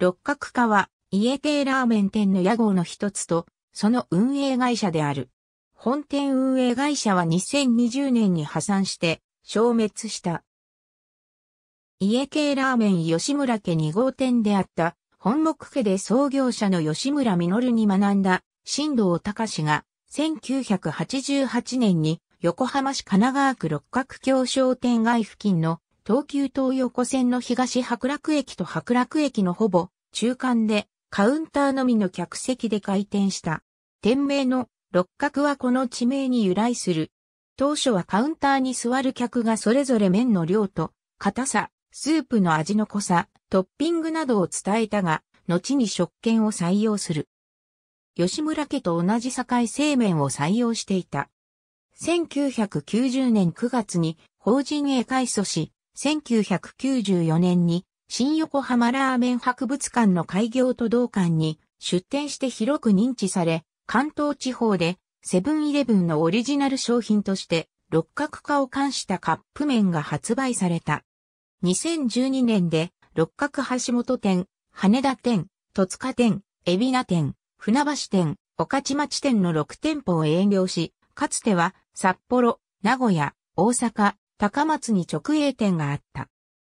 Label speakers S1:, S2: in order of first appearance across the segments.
S1: 六角化は、家系ラーメン店の屋号の一つと、その運営会社である。本店運営会社は2020年に破産して、消滅した。家系ラーメン吉村家二号店であった、本木家で創業者の吉村実に学んだ、新藤隆が、1988年に、横浜市神奈川区六角橋商店街付近の東急東横線の東白楽駅と白楽駅のほぼ中間でカウンターのみの客席で開店した。店名の六角はこの地名に由来する。当初はカウンターに座る客がそれぞれ麺の量と、硬さ、スープの味の濃さ、トッピングなどを伝えたが、後に食券を採用する。吉村家と同じ境製麺を採用していた。1990年9月に法人へ改組し、1994年に新横浜ラーメン博物館の開業と同館に出展して広く認知され、関東地方でセブンイレブンのオリジナル商品として六角化を冠したカップ麺が発売された。2012年で六角橋本店、羽田店、戸塚店、海老名店、船橋店、御徒町店の6店舗を営業し、かつては札幌、名古屋、大阪、高松に直営店があった。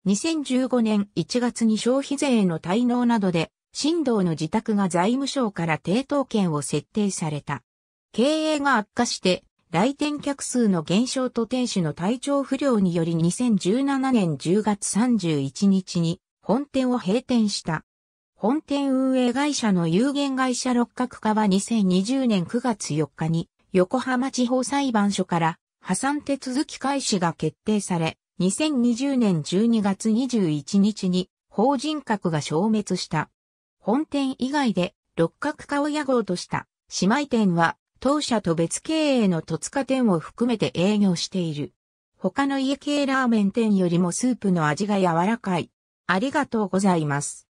S1: 2015年1月に消費税への滞納などで、新道の自宅が財務省から抵当権を設定された。経営が悪化して、来店客数の減少と店主の体調不良により2017年10月31日に本店を閉店した。本店運営会社の有限会社六角化は2020年9月4日に横浜地方裁判所から破産手続き開始が決定され、2020年12月21日に法人格が消滅した。本店以外で六角川屋号とした姉妹店は当社と別経営の戸塚店を含めて営業している。他の家系ラーメン店よりもスープの味が柔らかい。ありがとうございます。